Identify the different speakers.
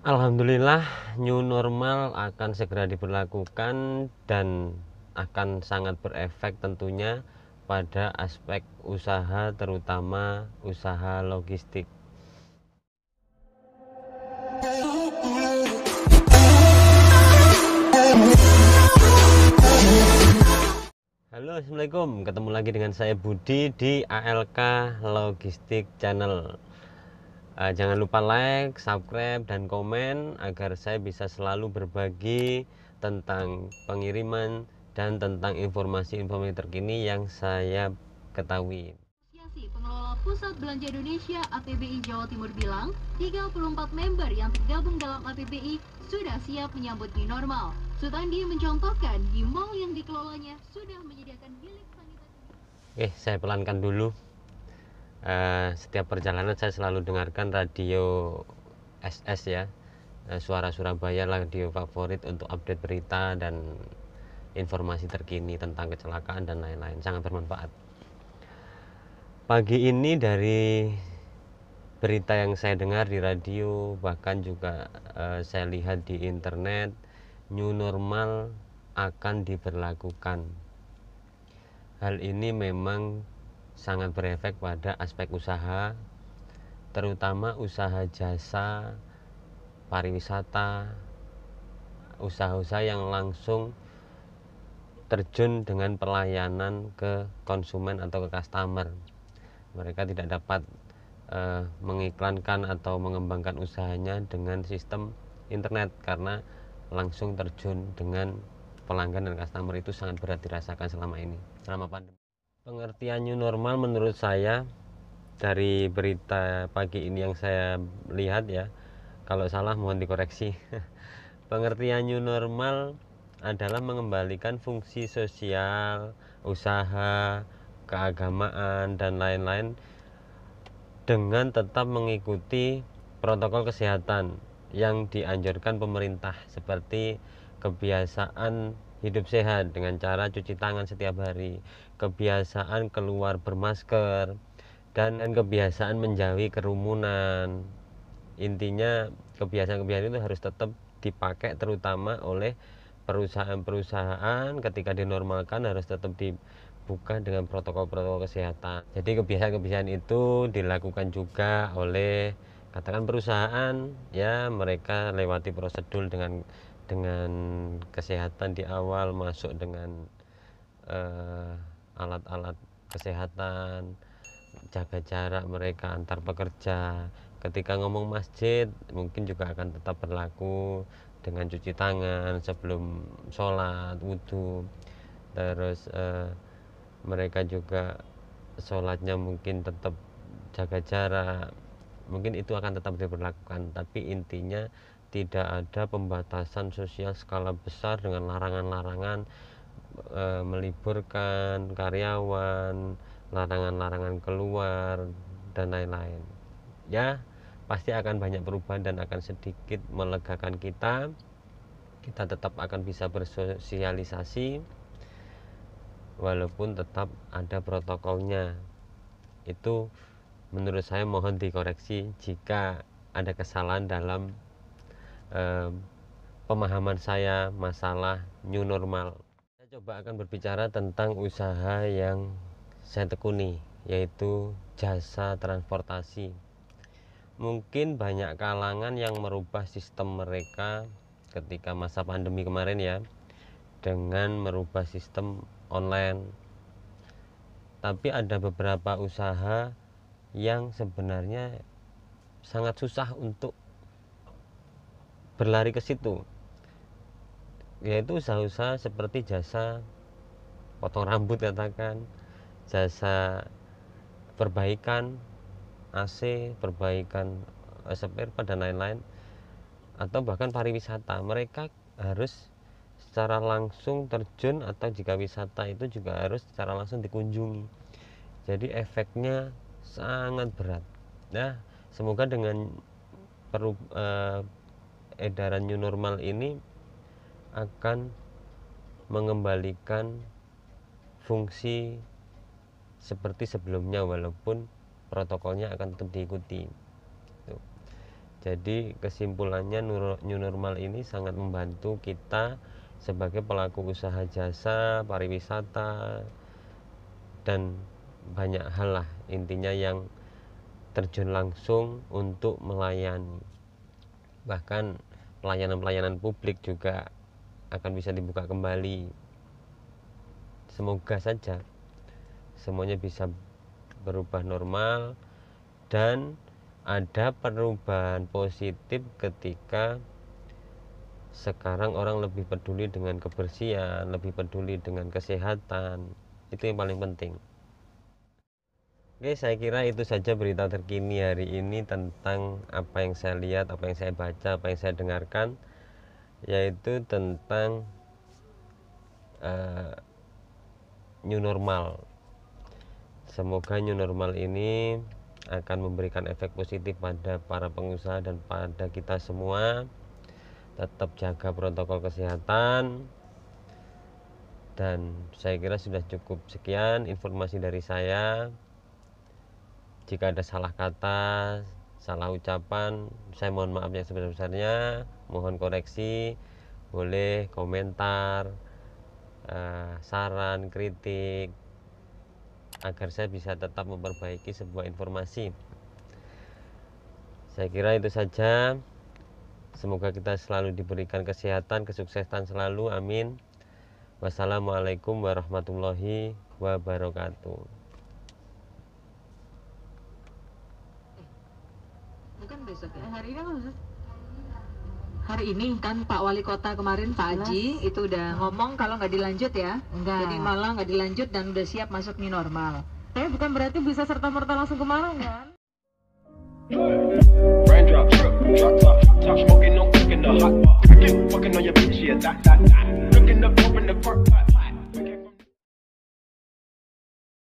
Speaker 1: Alhamdulillah new normal akan segera diberlakukan dan akan sangat berefek tentunya pada aspek usaha terutama usaha logistik. Halo Assalamualaikum ketemu lagi dengan saya Budi di ALK Logistik Channel uh, jangan lupa like subscribe dan komen agar saya bisa selalu berbagi tentang pengiriman dan tentang informasi-informasi terkini yang saya ketahui Asosiasi Pengelola Pusat Belanja Indonesia APBI Jawa Timur bilang 34 member yang tergabung dalam APBI sudah siap menyambut new normal Sutandi mencontohkan di mall yang dikelolanya sudah menyediakan bilik sanitasi Oke, saya pelankan dulu. Eh, setiap perjalanan saya selalu dengarkan radio SS ya eh, suara Surabaya radio favorit untuk update berita dan informasi terkini tentang kecelakaan dan lain-lain sangat bermanfaat pagi ini dari berita yang saya dengar di radio bahkan juga eh, saya lihat di internet new normal akan diberlakukan hal ini memang sangat berefek pada aspek usaha, terutama usaha jasa, pariwisata, usaha-usaha yang langsung terjun dengan pelayanan ke konsumen atau ke customer. Mereka tidak dapat eh, mengiklankan atau mengembangkan usahanya dengan sistem internet karena langsung terjun dengan pelanggan dan customer itu sangat berat dirasakan selama ini, selama pandemi pengertian new normal menurut saya dari berita pagi ini yang saya lihat ya kalau salah mohon dikoreksi pengertian new normal adalah mengembalikan fungsi sosial usaha keagamaan dan lain-lain dengan tetap mengikuti protokol kesehatan yang dianjurkan pemerintah seperti kebiasaan hidup sehat dengan cara cuci tangan setiap hari, kebiasaan keluar bermasker, dan kebiasaan menjauhi kerumunan. Intinya kebiasaan-kebiasaan itu harus tetap dipakai terutama oleh perusahaan-perusahaan ketika dinormalkan harus tetap dibuka dengan protokol-protokol kesehatan. Jadi kebiasaan-kebiasaan itu dilakukan juga oleh katakan perusahaan ya mereka lewati prosedur dengan dengan kesehatan di awal masuk dengan eh, alat-alat uh, kesehatan jaga jarak mereka antar pekerja ketika ngomong masjid mungkin juga akan tetap berlaku dengan cuci tangan sebelum sholat wudhu terus uh, mereka juga sholatnya mungkin tetap jaga jarak mungkin itu akan tetap diberlakukan tapi intinya tidak ada pembatasan sosial skala besar dengan larangan-larangan e, meliburkan karyawan, larangan-larangan keluar dan lain-lain. Ya, pasti akan banyak perubahan dan akan sedikit melegakan kita. Kita tetap akan bisa bersosialisasi walaupun tetap ada protokolnya. Itu menurut saya mohon dikoreksi jika ada kesalahan dalam eh, pemahaman saya masalah new normal. Saya coba akan berbicara tentang usaha yang saya tekuni, yaitu jasa transportasi. Mungkin banyak kalangan yang merubah sistem mereka ketika masa pandemi kemarin ya, dengan merubah sistem online. Tapi ada beberapa usaha yang sebenarnya sangat susah untuk berlari ke situ yaitu usaha-usaha seperti jasa potong rambut katakan jasa perbaikan AC perbaikan eh, SPR pada lain-lain atau bahkan pariwisata mereka harus secara langsung terjun atau jika wisata itu juga harus secara langsung dikunjungi jadi efeknya sangat berat nah semoga dengan perubahan eh, edaran new normal ini akan mengembalikan fungsi seperti sebelumnya walaupun protokolnya akan tetap diikuti gitu. jadi kesimpulannya new normal ini sangat membantu kita sebagai pelaku usaha jasa pariwisata dan banyak hal lah intinya yang terjun langsung untuk melayani bahkan pelayanan-pelayanan publik juga akan bisa dibuka kembali semoga saja semuanya bisa berubah normal dan ada perubahan positif ketika sekarang orang lebih peduli dengan kebersihan, lebih peduli dengan kesehatan. Itu yang paling penting. Oke, saya kira itu saja berita terkini hari ini tentang apa yang saya lihat, apa yang saya baca, apa yang saya dengarkan, yaitu tentang uh, new normal. Semoga new normal ini akan memberikan efek positif pada para pengusaha dan pada kita semua. Tetap jaga protokol kesehatan, dan saya kira sudah cukup sekian informasi dari saya jika ada salah kata salah ucapan saya mohon maaf yang sebesar-besarnya mohon koreksi boleh komentar uh, saran kritik agar saya bisa tetap memperbaiki sebuah informasi saya kira itu saja semoga kita selalu diberikan kesehatan kesuksesan selalu amin wassalamualaikum warahmatullahi wabarakatuh Kan besok ya? eh, Hari ini kan Pak Wali Kota kemarin Pak Aji itu udah nah. ngomong kalau nggak dilanjut ya. Enggak. Jadi malah nggak dilanjut dan udah siap masuk new normal. Tapi eh, bukan berarti bisa serta merta langsung ke Malang kan?